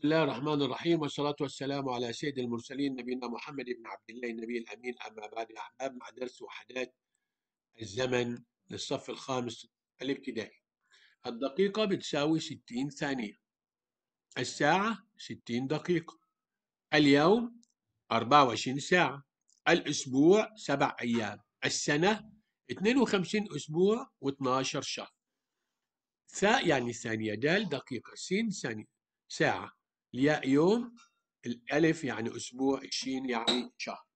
بسم الله الرحمن الرحيم والصلاة والسلام على سيد المرسلين نبينا محمد بن عبد الله النبي الأمين أما بعد أحباب مع درس وحدات الزمن للصف الخامس الابتدائي الدقيقة بتساوي 60 ثانية الساعة 60 دقيقة اليوم 24 ساعة الأسبوع 7 أيام السنة 52 أسبوع و12 شهر ثاء يعني ثانية دال دقيقة سين ثانية ساعة الياء يوم الألف يعني أسبوع الشين يعني شهر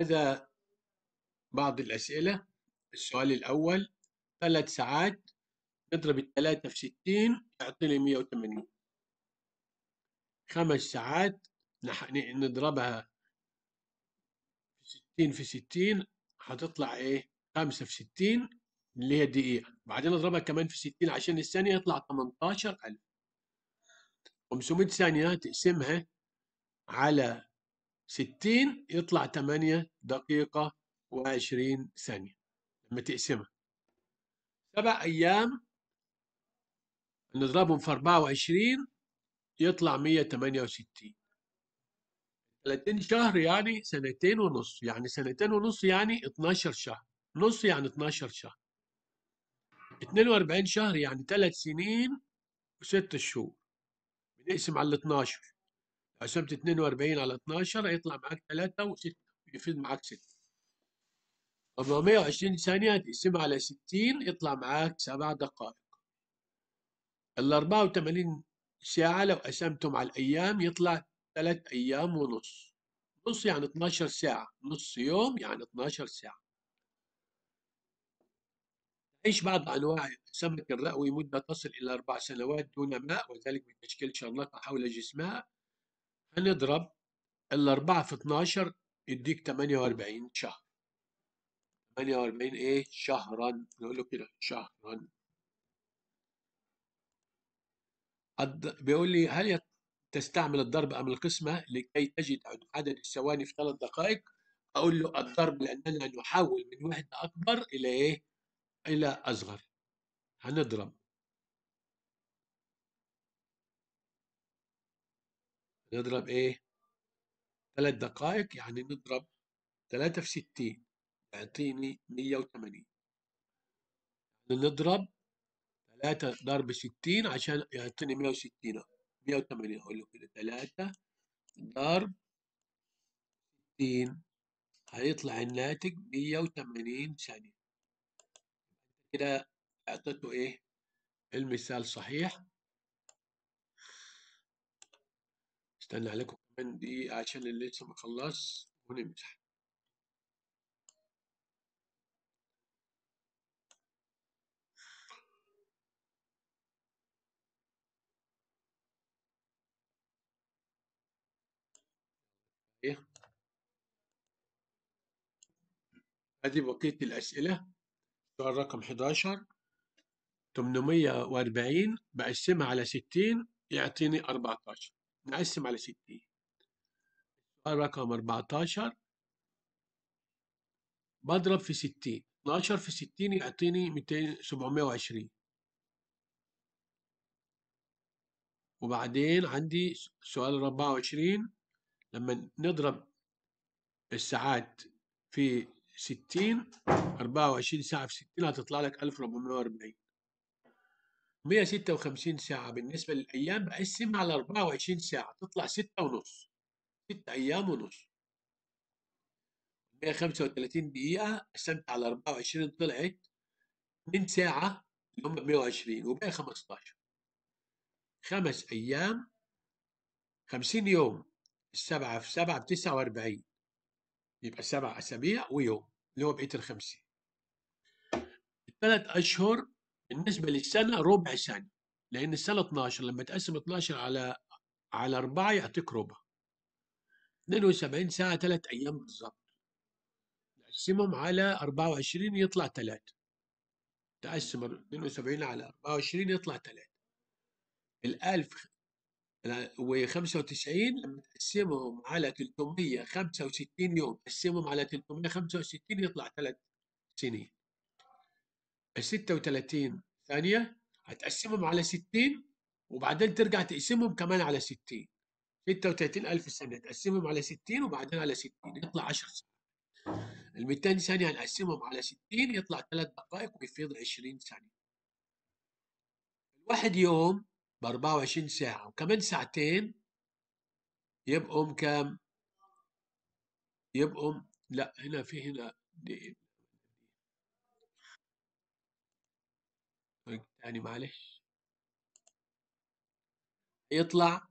هذا بعض الأسئلة السؤال الأول ثلاث ساعات نضرب الثلاثة في ستين يعطيني مية وثمانين خمس ساعات نضربها ستين في ستين هتطلع ايه خمسة في ستين اللي هي دقيقة بعدين نضربها كمان في ستين عشان الثانية يطلع تمنتاشر ألف 500 ثانية تقسمها على 60 يطلع 8 دقيقة و20 ثانية لما تقسمها سبع أيام نضربهم في 24 يطلع 168 30 شهر يعني سنتين ونص يعني سنتين ونص يعني 12 شهر نص يعني 12 شهر 42 شهر يعني 3 سنين و6 شهور نقسم على 12 قسمت 42 على 12 هيطلع معاك 3 و6 يفيد معاك 6 طب 120 ثانية تقسمها على 60 يطلع معاك 7 دقائق ال 84 ساعة لو قسمتهم على الأيام يطلع 3 أيام ونص نص يعني 12 ساعة نص يوم يعني 12 ساعة تعيش بعض أنواع سمك الرأوي مدة تصل إلى أربع سنوات دون ماء وذلك بتشكيل شنطة حول جسمها هنضرب الأربعة في 12 يديك 48 شهر 48 إيه شهرا نقول له كده شهرا بيقول لي هل تستعمل الضرب أم القسمة لكي تجد عدد الثواني في ثلاث دقائق أقول له الضرب لأننا نحول من وحدة أكبر إلى إيه إلى أصغر هنضرب نضرب إيه؟ ثلاث دقائق يعني نضرب ثلاثة في ستين يعطيني مية وثمانين يعني نضرب ثلاثة ضرب ستين عشان يعطيني مية وستين مية وثمانين أقول له إيه؟ كده ثلاثة ضرب ستين هيطلع الناتج مية وثمانين ثانية كده اعطيته ايه المثال صحيح استنى عليكم كمان دقيقة عشان اللي لسه ما خلص ونمسح إيه؟ هذه بقية الأسئلة السؤال رقم 11 840 بقسمها على 60 يعطيني 14 نقسم على 60 السؤال رقم 14 بضرب في 60 12 في 60 يعطيني 200 720 وبعدين عندي سؤال 24 لما نضرب الساعات في 60 24 ساعة في 60 هتطلع لك 1440 156 ساعة بالنسبة للأيام بقسمها على 24 ساعة تطلع 6 ونص 6 أيام ونص 135 دقيقة قسمت على 24 طلعت 2 ساعة اللي هم 120 وباقي 15 خمس أيام 50 يوم السبعة في سبعة 49 يبقى سبع أسابيع ويوم اللي هو بقية الخمسه الثلاث أشهر بالنسبة للسنة ربع سنة لأن السنة 12 لما تقسم 12 على على أربعة يعطيك ربع 72 ساعة ثلاث أيام بالظبط نقسمهم على 24 يطلع ثلاثه تقسم 72 على 24 يطلع ثلاثه ال 1000 و95 لما تقسمهم على 365 يوم قسمهم على 365 يطلع ثلاث سنين ال 36 ثانية هتقسمهم على 60 وبعدين ترجع تقسمهم كمان على 60 36000 سنة تقسمهم على 60 وبعدين على 60 يطلع 10 سنين ال 200 ثانية هنقسمهم على 60 يطلع 3 دقائق ويفيض 20 ثانية الواحد يوم ب 24 ساعة وكمان ساعتين يبقوا كام؟ يبقوا لا هنا في هنا دقيقة طيب، تاني معلش يطلع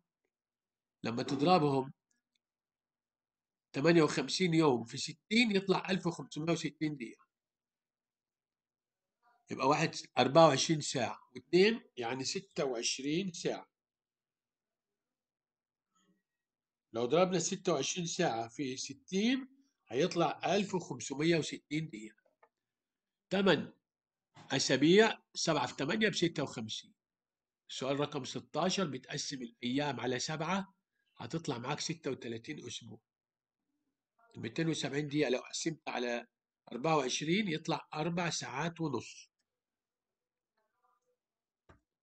لما تضربهم 58 يوم في 60 يطلع 1560 دقيقة يبقى واحد 24 ساعة واثنين يعني 26 ساعة لو ضربنا 26 ساعة في 60 هيطلع 1560 دقيقة 8 أسابيع 7 في 8 ب 56 السؤال رقم 16 بتقسم الأيام على 7 هتطلع معاك 36 أسبوع 270 دقيقة لو قسمت على 24 يطلع 4 ساعات ونص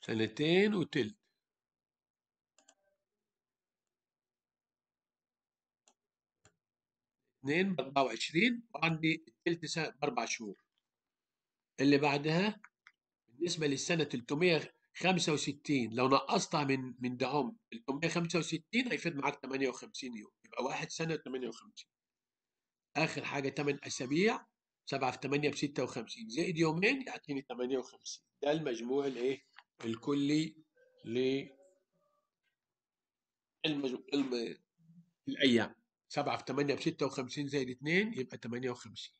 سنتين وثلث اثنين بأربعة وعشرين وعندي التلت سنة بأربع شهور اللي بعدها بالنسبة للسنة تلتمية خمسة وستين لو نقصتها من من دعم تلتمية خمسة وستين هيفيد معاك تمانية وخمسين يوم يبقى واحد سنة 58 وخمسين آخر حاجة تمن أسابيع سبعة في تمانية بستة وخمسين زائد يومين يعطيني تمانية وخمسين ده المجموع الإيه؟ الكلي للمجموع الأيام 7 في 8 ب 56 زائد 2 يبقى 58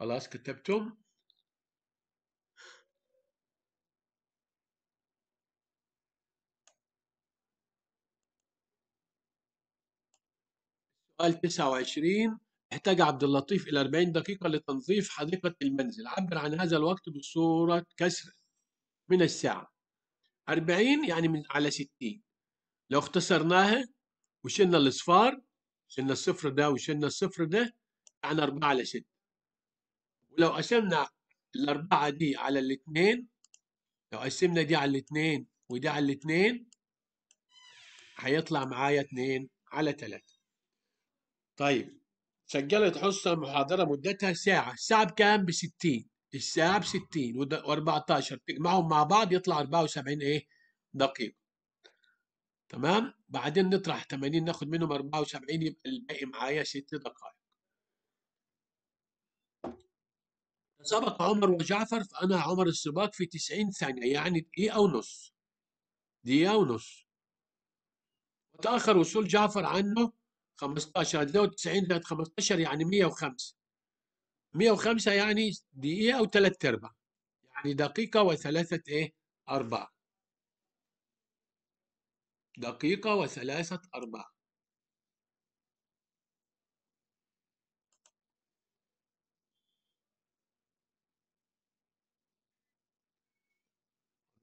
خلاص كتبتم سؤال 29 احتاج عبد اللطيف إلى 40 دقيقة لتنظيف حديقة المنزل عبر عن هذا الوقت بصورة كسر من الساعة 40 يعني من على 60 لو اختصرناها وشلنا الأصفار شلنا الصفر ده وشلنا الصفر ده يعني 4 على 6 لو قسمنا الأربعة دي على الاتنين لو قسمنا دي على الاتنين ودي على الاتنين هيطلع معايا اتنين على تلاتة طيب سجلت حصة المحاضرة مدتها ساعة الساعة بكام بستين الساعة بستين و تجمعهم مع بعض يطلع اربعة وسبعين ايه دقيقة تمام بعدين نطرح 80 ناخد منهم اربعة وسبعين يبقى الباقي معايا ست دقائق سبق عمر وجعفر فأنا عمر السباق في 90 ثانية يعني دقيقة ونص دقيقة ونص وتأخر وصول جعفر عنه 15 هتلاقوا 90 زائد 15 يعني 105 105 يعني دقيقة وثلاث أرباع يعني دقيقة وثلاثة إيه؟ أرباع دقيقة وثلاثة أرباع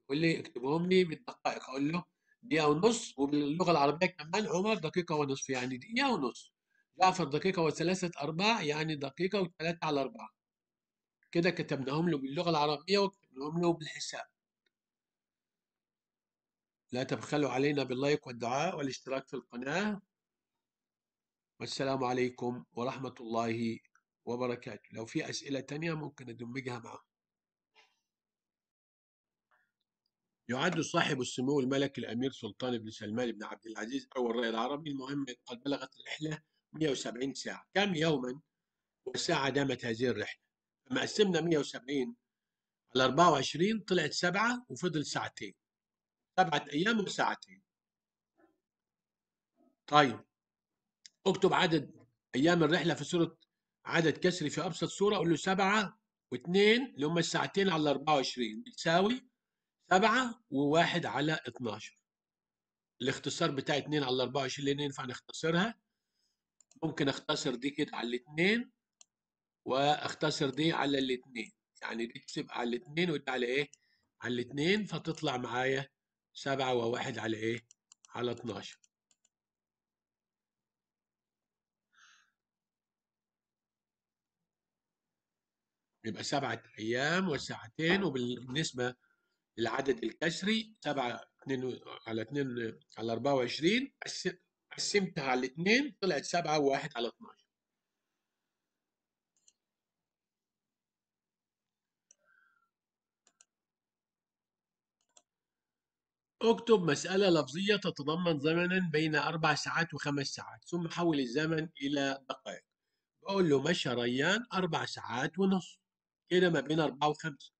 يقول لي اكتبهم لي بالدقائق اقول له دقيقه ونص وباللغه العربيه كمان عمر دقيقه ونصف يعني دقيقه ونص جعفر دقيقه وثلاثه ارباع يعني دقيقه وثلاثه على اربعه كده كتبناهم له باللغه العربيه وكتبناهم له بالحساب لا تبخلوا علينا باللايك والدعاء والاشتراك في القناه والسلام عليكم ورحمه الله وبركاته لو في اسئله تانية ممكن ادمجها معكم يعد صاحب السمو الملك الأمير سلطان بن سلمان بن عبد العزيز أول الراي عربي المهم قد بلغت الرحلة 170 ساعة كم يوما وساعة دامت هذه الرحلة لما قسمنا 170 على 24 طلعت سبعة وفضل ساعتين سبعة أيام وساعتين طيب اكتب عدد أيام الرحلة في صورة عدد كسري في أبسط صورة قول له سبعة واثنين اللي هم الساعتين على 24 بتساوي 7 و1 على 12 الاختصار بتاع 2 على 24 ينفع نختصرها ممكن اختصر دي كده على الاثنين واختصر دي على الاثنين يعني دي تسيب على الاثنين ودي على ايه على الاثنين فتطلع معايا 7 و1 على ايه على 12 يبقى سبعة أيام وساعتين وبالنسبة العدد الكسري 7 2 على 2 على 24 قسمتها على 2 طلعت 7 و1 على 12 اكتب مسألة لفظية تتضمن زمنا بين أربع ساعات وخمس ساعات ثم حول الزمن إلى دقائق بقول له مشى ريان أربع ساعات ونص كده ما بين أربعة وخمسة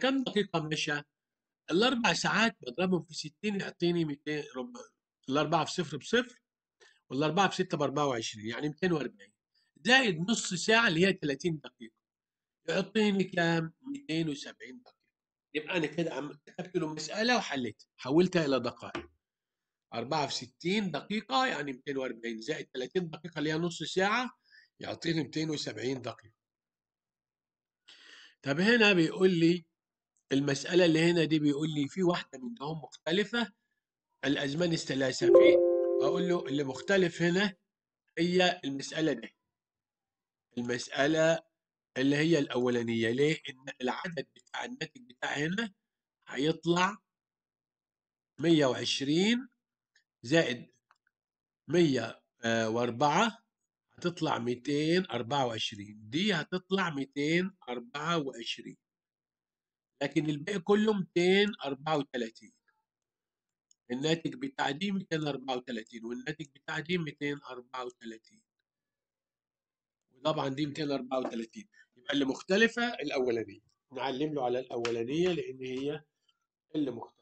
كم دقيقة مشى؟ الأربع ساعات بضربهم في 60 يعطيني 200 ربع الأربعة في صفر بصفر والأربعة في 6 ب 24 يعني 240 زائد نص ساعة اللي هي 30 دقيقة يعطيني كام؟ 270 دقيقة يبقى أنا كده عم كتبت له مسألة وحليتها حولتها إلى دقائق 4 في 60 دقيقة يعني 240 زائد 30 دقيقة اللي هي نص ساعة يعطيني 270 دقيقة طب هنا بيقول لي المسألة اللي هنا دي بيقول لي في واحدة منهم مختلفة الأزمان الثلاثة فيه أقول له اللي مختلف هنا هي المسألة دي المسألة اللي هي الأولانية ليه؟ إن العدد بتاع الناتج بتاع هنا هيطلع 120 زائد 104 هتطلع 224 دي هتطلع 224 لكن الباقي كله 234 الناتج بتاع دي 234 والناتج بتاع دي 234 وطبعا دي 234 يبقى اللي مختلفة الأولانية نعلم له على الأولانية لأن هي اللي مختلفة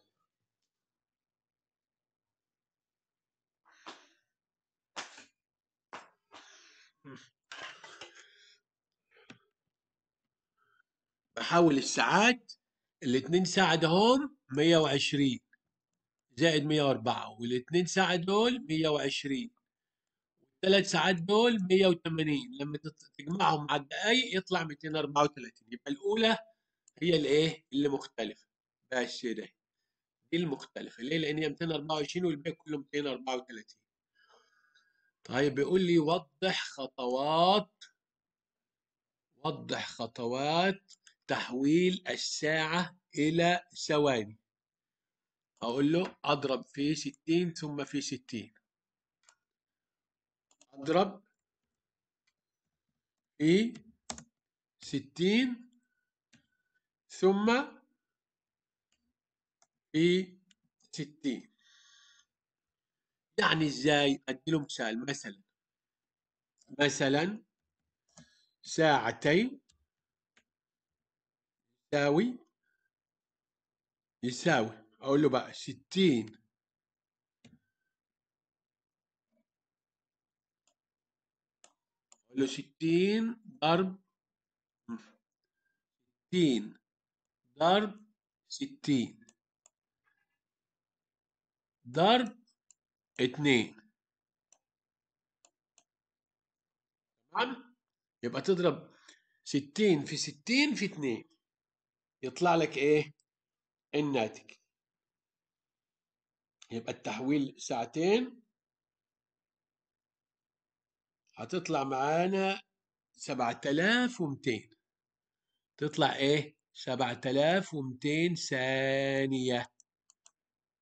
بحاول الساعات الاثنين ساعة دهون 120 زائد 104 والاثنين ساعة دول 120 والثلاث ساعات دول 180 لما تجمعهم مع الدقايق يطلع 234 يبقى الأولى هي الايه اللي مختلفة بس ده دي المختلفة ليه؟ لأن هي 224 والباقي كله 234 طيب بيقول لي وضح خطوات وضح خطوات تحويل الساعة إلى ثواني أقول له أضرب في ستين ثم في ستين أضرب في ستين ثم في ستين يعني إزاي أدي له مثال مثلا مثلا ساعتين يساوي يساوي أقول له بقى ستين أقول له ستين ضرب ستين ضرب ستين ضرب اتنين تمام يبقى تضرب ستين في ستين في اتنين يطلع لك ايه الناتج يبقى التحويل ساعتين هتطلع معانا 7200 تطلع ايه 7200 ثانية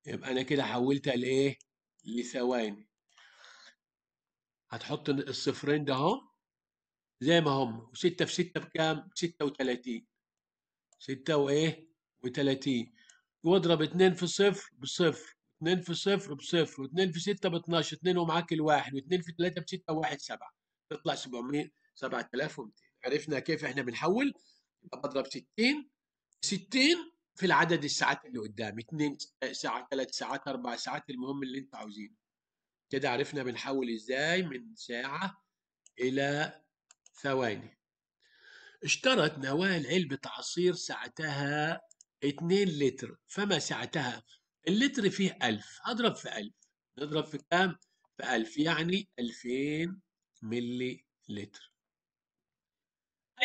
يبقى انا كده حولتها لايه لثواني هتحط الصفرين ده اهو زي ما هم وستة في ستة بكام ستة وتلاتين ستة وإيه وتلاتين واضرب اتنين في صفر بصفر اتنين في صفر بصفر واتنين في ستة باتناشر اتنين ومعاك الواحد واتنين في تلاتة بستة واحد سبعة تطلع سبعمية سبعة آلاف ومتين عرفنا كيف احنا بنحول بضرب ستين ستين في العدد الساعات اللي قدامي اتنين ساعة تلات ساعات أربع ساعات المهم اللي انت عاوزينه كده عرفنا بنحول ازاي من ساعة إلى ثواني اشترت نوال علبة عصير سعتها 2 لتر فما سعتها اللتر فيه 1000 هضرب في 1000 نضرب في كام في 1000 يعني 2000 ملي لتر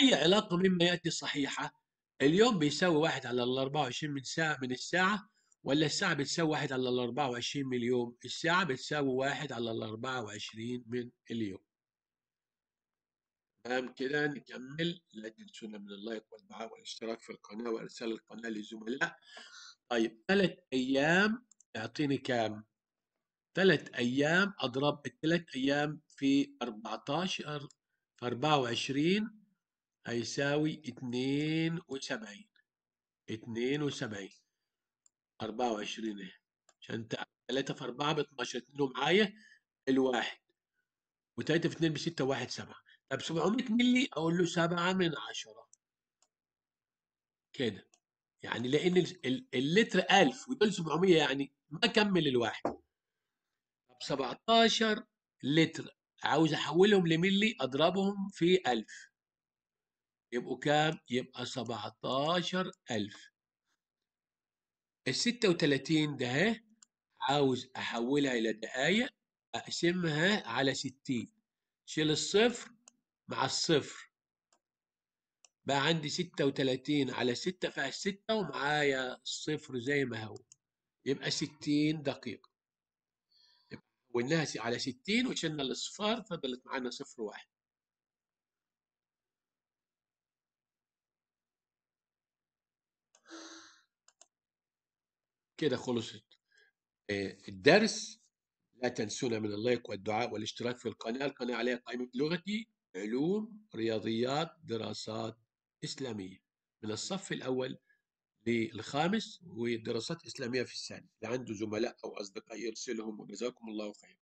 أي علاقة مما يأتي صحيحة اليوم بيساوي واحد على ال 24 من ساعة من الساعة ولا الساعة بتساوي واحد على ال 24 من اليوم الساعة بتساوي واحد على ال 24 من اليوم تمام كده نكمل لا تنسونا من اللايك والدعاء والاشتراك في القناة وارسال القناة للزملاء طيب ثلاث ايام يعطيني كام؟ ثلاث ايام اضرب الثلاث ايام في 14 في 24 هيساوي 72 72 24 اهي عشان 3 في 4 ب 12 2 معايا الواحد و3 في 2 ب 6 1 7 طب 700 مللي اقول له 7 من 10 كده يعني لان اللتر 1000 ودول 700 يعني ما كمل الواحد طب 17 لتر عاوز احولهم لملي اضربهم في 1000 يبقوا كام يبقى 17000 ال 36 ده عاوز احولها الى دقايق اقسمها على 60 شيل الصفر مع الصفر بقى عندي ستة وتلاتين على ستة فيها 6 ومعايا الصفر زي ما هو يبقى ستين دقيقة والناس على ستين وشلنا الأصفار فضلت معانا صفر واحد كده خلصت آه، الدرس لا تنسونا من اللايك والدعاء والاشتراك في القناة القناة عليها قائمة لغتي علوم رياضيات دراسات إسلامية من الصف الأول للخامس ودراسات إسلامية في الثاني اللي عنده زملاء أو أصدقاء يرسلهم وجزاكم الله خير